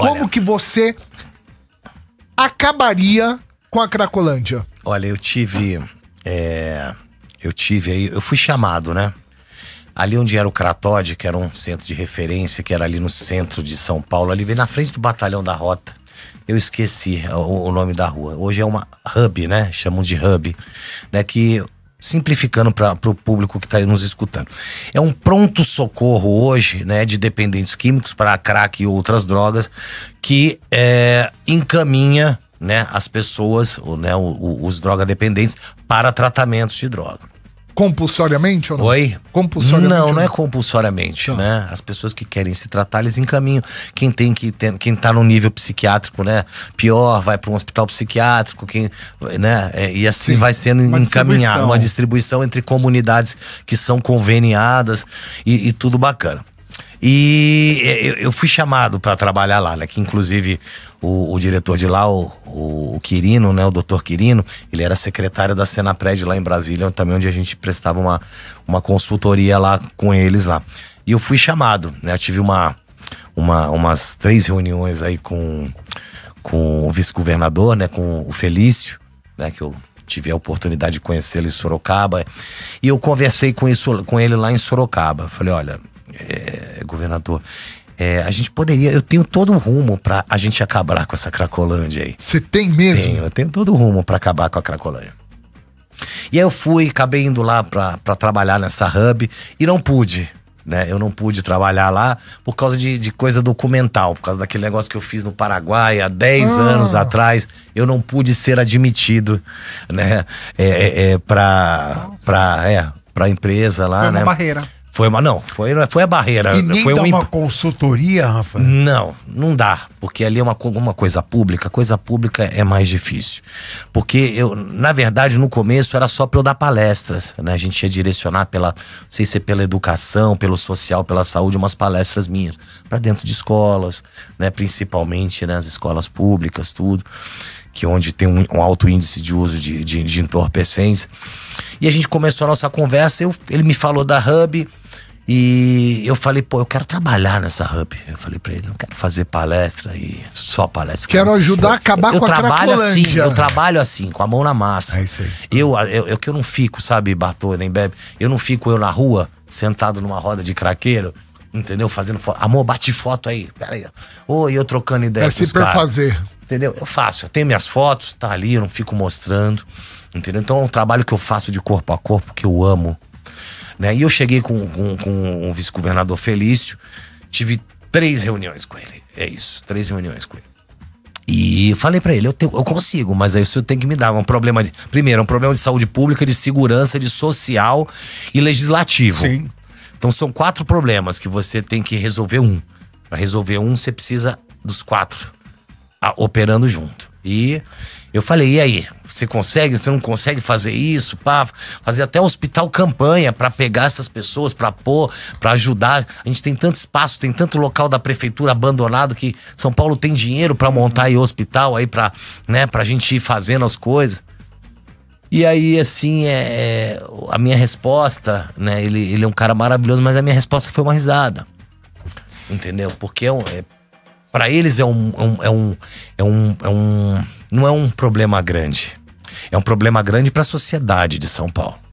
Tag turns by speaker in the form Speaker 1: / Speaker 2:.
Speaker 1: Olha. Como que você acabaria com a Cracolândia? Olha, eu tive. É, eu tive aí. Eu fui chamado, né? Ali onde era o Cratode, que era um centro de referência, que era ali no centro de São Paulo, ali bem na frente do Batalhão da Rota. Eu esqueci é, o, o nome da rua. Hoje é uma hub, né? Chamam de hub. Né? Que simplificando para o público que está nos escutando. É um pronto socorro hoje, né, de dependentes químicos para crack e outras drogas que é, encaminha, né, as pessoas, ou, né, os, os drogadependentes para tratamentos de droga. Compulsoriamente ou não? Oi? Compulsoriamente. Não, não, não é compulsoriamente, não. Tá. né? As pessoas que querem se tratar, eles encaminham. Quem tem que tem, quem tá no nível psiquiátrico, né? Pior, vai para um hospital psiquiátrico, quem, né? É, e assim Sim. vai sendo uma encaminhado distribuição. uma distribuição entre comunidades que são conveniadas e, e tudo bacana. E eu fui chamado para trabalhar lá, né? Que inclusive o, o diretor de lá, o, o, o, Quirino, né? O doutor Quirino, ele era secretário da Senapred lá em Brasília, também onde a gente prestava uma, uma consultoria lá com eles lá. E eu fui chamado, né? Eu tive uma, uma, umas três reuniões aí com, com o vice-governador, né? Com o Felício, né? Que eu tive a oportunidade de conhecê-lo em Sorocaba. E eu conversei com, isso, com ele lá em Sorocaba. Falei, olha, é, governador, é, a gente poderia. Eu tenho todo o rumo para a gente acabar com essa Cracolândia aí. Você tem mesmo? Tenho, eu tenho todo o rumo para acabar com a Cracolândia. E aí eu fui, acabei indo lá para trabalhar nessa hub e não pude. Né? Eu não pude trabalhar lá por causa de, de coisa documental, por causa daquele negócio que eu fiz no Paraguai há 10 ah. anos atrás. Eu não pude ser admitido, né? É, é, é, pra, é, empresa lá, Foi uma né? barreira foi uma, não, foi, foi a barreira. E nem foi dá um, uma consultoria, Rafa? Não, não dá, porque ali é uma, uma coisa pública, coisa pública é mais difícil. Porque eu, na verdade, no começo era só para eu dar palestras, né? A gente ia direcionar pela, não sei se é pela educação, pelo social, pela saúde, umas palestras minhas, para dentro de escolas, né? Principalmente, né, escolas públicas, tudo que onde tem um, um alto índice de uso de, de, de, entorpecentes. E a gente começou a nossa conversa, eu, ele me falou da Hub, e eu falei, pô, eu quero trabalhar nessa hub. Eu falei para ele, não quero fazer palestra e só palestra. Quero ajudar eu, a acabar eu, com eu a trabalho assim, Eu trabalho assim, com a mão na massa. É isso aí. Eu, eu, eu que eu não fico, sabe, Bartô, nem Bebe, eu não fico eu na rua, sentado numa roda de craqueiro, entendeu? Fazendo foto. Amor, bate foto aí. Pera aí. Ô, oh, eu trocando ideia. É se perfazer. Entendeu? Eu faço, eu tenho minhas fotos, tá ali, eu não fico mostrando. Entendeu? Então é um trabalho que eu faço de corpo a corpo, que eu amo. Né? E eu cheguei com, com, com o vice-governador Felício, tive três reuniões com ele. É isso, três reuniões com ele. E falei para ele, eu, te, eu consigo, mas aí você tem que me dar um problema de. Primeiro, um problema de saúde pública, de segurança, de social e legislativo. Sim. Então são quatro problemas que você tem que resolver um. Para resolver um, você precisa dos quatro operando junto. E eu falei, e aí? Você consegue? Você não consegue fazer isso? Pá, fazer até hospital campanha para pegar essas pessoas, para pôr, para ajudar. A gente tem tanto espaço, tem tanto local da prefeitura abandonado que São Paulo tem dinheiro para montar aí hospital aí para, né, pra gente ir fazendo as coisas. E aí, assim, é, é, a minha resposta, né? Ele, ele é um cara maravilhoso, mas a minha resposta foi uma risada. Entendeu? Porque é, um, é para eles é um, é um, é um, é um, é um. Não é um problema grande. É um problema grande para a sociedade de São Paulo.